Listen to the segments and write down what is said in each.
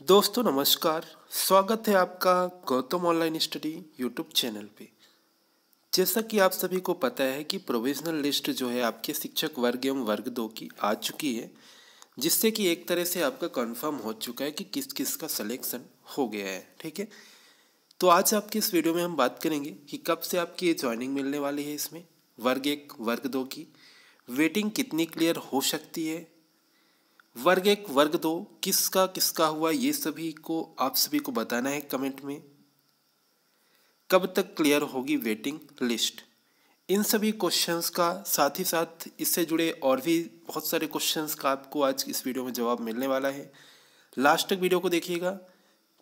दोस्तों नमस्कार स्वागत है आपका Gautam online study YouTube channel पे जैसा कि आप सभी को पता है कि प्रोविजनल लिस्ट जो है आपके शिक्षक वर्ग एवं वर्ग दो की आ चुकी है जिससे कि एक तरह से आपका कंफर्म हो चुका है कि किस किस का सिलेक्शन हो गया है ठीक है तो आज आपके इस वीडियो में हम बात करेंगे कि कब से आपकी ये ज्वाइनिंग मिलने वाली है इसमें वर्ग एक वर्ग दो की वेटिंग कितनी क्लियर हो सकती है वर्ग एक वर्ग दो किसका किसका हुआ ये सभी को आप सभी को बताना है कमेंट में कब तक क्लियर होगी वेटिंग लिस्ट इन सभी क्वेश्चंस का साथ ही साथ इससे जुड़े और भी बहुत सारे क्वेश्चंस का आपको आज इस वीडियो में जवाब मिलने वाला है लास्ट तक वीडियो को देखिएगा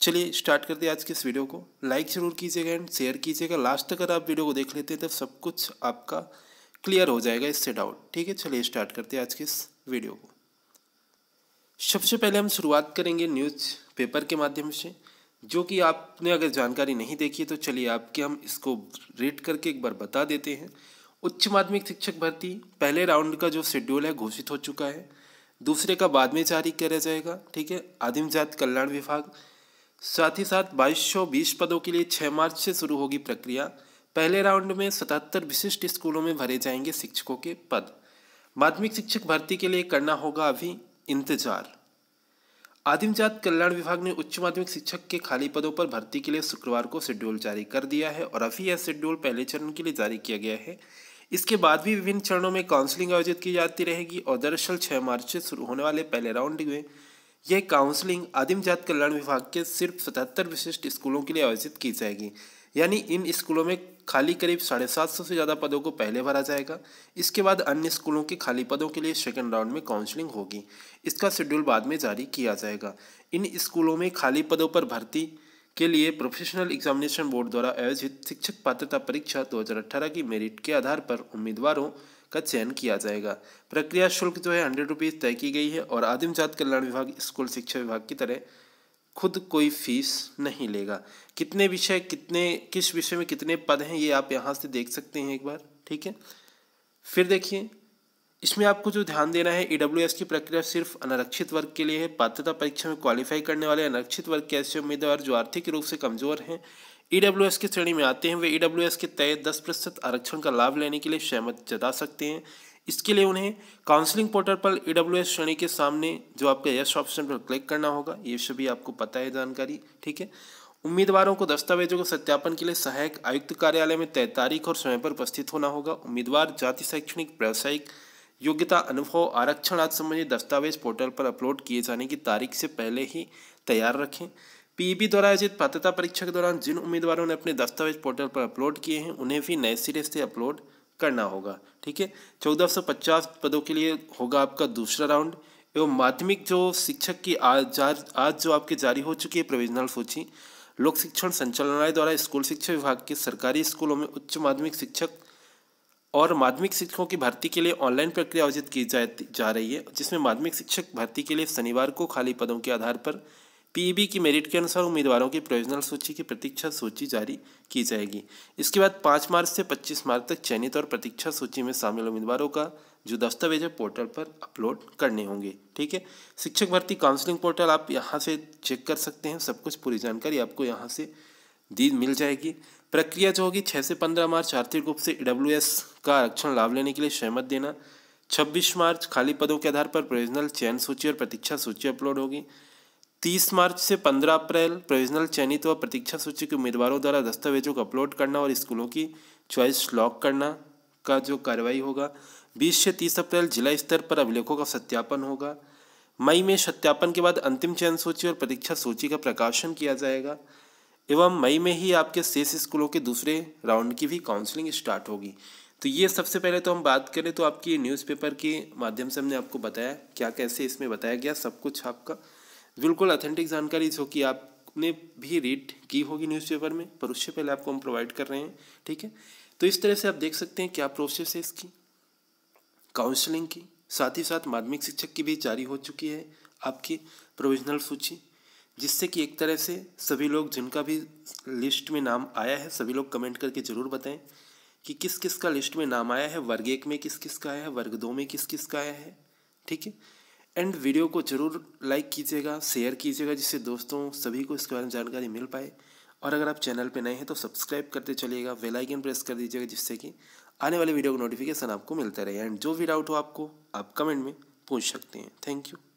चलिए स्टार्ट करते हैं आज के इस वीडियो को लाइक ज़रूर कीजिएगा एंड शेयर कीजिएगा लास्ट तक अगर आप वीडियो को देख लेते हैं तब तो सब कुछ आपका क्लियर हो जाएगा इससे डाउट ठीक है चलिए स्टार्ट करते हैं आज के इस वीडियो को सबसे पहले हम शुरुआत करेंगे न्यूज़ पेपर के माध्यम से जो कि आपने अगर जानकारी नहीं देखी है तो चलिए आपके हम इसको रेट करके एक बार बता देते हैं उच्च माध्यमिक शिक्षक भर्ती पहले राउंड का जो शेड्यूल है घोषित हो चुका है दूसरे का बाद में जारी किया जाएगा ठीक है आदिम जात कल्याण विभाग साथ ही साथ बाईस पदों के लिए छः मार्च से शुरू होगी प्रक्रिया पहले राउंड में सतहत्तर विशिष्ट स्कूलों में भरे जाएंगे शिक्षकों के पद माध्यमिक शिक्षक भर्ती के लिए करना होगा अभी इंतजार आदिम जात कल्याण विभाग ने उच्च माध्यमिक शिक्षक के खाली पदों पर भर्ती के लिए शुक्रवार को शेड्यूल जारी कर दिया है और अभी यह शेड्यूल पहले चरण के लिए जारी किया गया है इसके बाद भी विभिन्न चरणों में काउंसलिंग आयोजित की जाती रहेगी और दरअसल छः मार्च से शुरू होने वाले पहले राउंड में यह काउंसलिंग आदिम जात कल्याण विभाग के सिर्फ सतहत्तर विशिष्ट स्कूलों के लिए आयोजित की जाएगी यानी इन स्कूलों में खाली करीब साढ़े सात सौ से ज़्यादा पदों को पहले भरा जाएगा इसके बाद अन्य स्कूलों के खाली पदों के लिए सेकेंड राउंड में काउंसलिंग होगी इसका शेड्यूल बाद में जारी किया जाएगा इन स्कूलों में खाली पदों पर भर्ती के लिए प्रोफेशनल एग्जामिनेशन बोर्ड द्वारा आयोजित शिक्षक पात्रता परीक्षा 2018 की मेरिट के आधार पर उम्मीदवारों का चयन किया जाएगा प्रक्रिया शुल्क जो है हंड्रेड रुपीज़ तय की गई है और आदिम जात कल्याण विभाग स्कूल शिक्षा विभाग की तरह खुद कोई फीस नहीं लेगा कितने विषय कितने किस विषय में कितने पद हैं ये आप यहाँ से देख सकते हैं एक बार ठीक है फिर देखिए इसमें आपको जो ध्यान देना है ई की प्रक्रिया सिर्फ अनारक्षित वर्ग के लिए है पात्रता परीक्षा में क्वालिफाई करने वाले अनारक्षित वर्ग के ऐसे उम्मीदवार जो आर्थिक रूप से कमजोर हैं ई की श्रेणी में आते हैं वे ई के तय दस प्रतिशत आरक्षण का लाभ लेने के लिए सहमत जता सकते हैं इसके लिए उन्हें काउंसलिंग पोर्टल पर ई डब्ल्यू एस श्रेणी के सामने जो आपके यश ऑप्शन पर क्लिक करना होगा ये सभी आपको पता है जानकारी ठीक है उम्मीदवारों को दस्तावेजों के सत्यापन के लिए सहायक आयुक्त कार्यालय में तय तारीख और समय पर उपस्थित होना होगा उम्मीदवार जाति शैक्षणिक व्यावसायिक योग्यता अनुभव आरक्षण आदि संबंधी दस्तावेज पोर्टल पर अपलोड किए जाने की तारीख से पहले ही तैयार रखें पीबी e द्वारा आयोजित पात्रता परीक्षा के दौरान जिन उम्मीदवारों ने अपने दस्तावेज पोर्टल पर अपलोड किए हैं उन्हें भी नए सिरे से अपलोड करना होगा ठीक है चौदह सौ पचास पदों के लिए होगा आपका दूसरा राउंड एवं माध्यमिक जो शिक्षक की आज आज जो आपके जारी हो चुकी है प्रोविजनल सूची लोक शिक्षण संचालनालय द्वारा स्कूल शिक्षा विभाग के सरकारी स्कूलों में उच्च माध्यमिक शिक्षक और माध्यमिक शिक्षकों की भर्ती के लिए ऑनलाइन प्रक्रिया आयोजित की जा रही है जिसमें माध्यमिक शिक्षक भर्ती के लिए शनिवार को खाली पदों के आधार पर पीबी की मेरिट के अनुसार उम्मीदवारों की प्रोविजनल सूची की प्रतीक्षा सूची जारी की जाएगी इसके बाद पाँच मार्च से पच्चीस मार्च तक चयनित और प्रतीक्षा सूची में शामिल उम्मीदवारों का जो दस्तावेज है पोर्टल पर अपलोड करने होंगे ठीक है शिक्षक भर्ती काउंसलिंग पोर्टल आप यहाँ से चेक कर सकते हैं सब कुछ पूरी जानकारी आपको यहाँ से दी मिल जाएगी प्रक्रिया जो होगी छः से पंद्रह मार्च आर्थिक रूप से ई e का आरक्षण लाभ लेने के लिए सहमत देना छब्बीस मार्च खाली पदों के आधार पर प्रोविजनल चयन सूची और प्रतीक्षा सूची अपलोड होगी तीस मार्च से पंद्रह अप्रैल प्रोविजनल चयनित व प्रतीक्षा सूची के उम्मीदवारों द्वारा दस्तावेजों को अपलोड करना और स्कूलों की चॉइस लॉक करना का जो कार्रवाई होगा बीस से तीस अप्रैल जिला स्तर पर अभिलेखों का सत्यापन होगा मई में सत्यापन के बाद अंतिम चयन सूची और प्रतीक्षा सूची का प्रकाशन किया जाएगा एवं मई में ही आपके शेष स्कूलों के दूसरे राउंड की भी काउंसलिंग स्टार्ट होगी तो ये सबसे पहले तो हम बात करें तो आपकी न्यूज़पेपर के माध्यम से हमने आपको बताया क्या कैसे इसमें बताया गया सब कुछ आपका बिल्कुल ऑथेंटिक जानकारी जो कि आपने भी रीड की होगी न्यूज़पेपर में पर उससे पहले आपको हम प्रोवाइड कर रहे हैं ठीक है तो इस तरह से आप देख सकते हैं क्या प्रोसेस है इसकी काउंसलिंग की साथ ही साथ माध्यमिक शिक्षक की भी जारी हो चुकी है आपकी प्रोविजनल सूची जिससे कि एक तरह से सभी लोग जिनका भी लिस्ट में नाम आया है सभी लोग कमेंट करके ज़रूर बताएं कि किस किस का लिस्ट में नाम आया है वर्ग एक में किस किस का आया है वर्ग दो में किस किस का आया है ठीक है एंड वीडियो को ज़रूर लाइक कीजिएगा शेयर कीजिएगा जिससे दोस्तों सभी को इसके बारे में जानकारी मिल पाए और अगर आप चैनल पे नए हैं तो सब्सक्राइब करते चलिएगा बेल आइकन प्रेस कर दीजिएगा जिससे कि आने वाले वीडियो का नोटिफिकेशन आपको मिलता रहे एंड जो भी डाउट हो आपको आप कमेंट में पूछ सकते हैं थैंक यू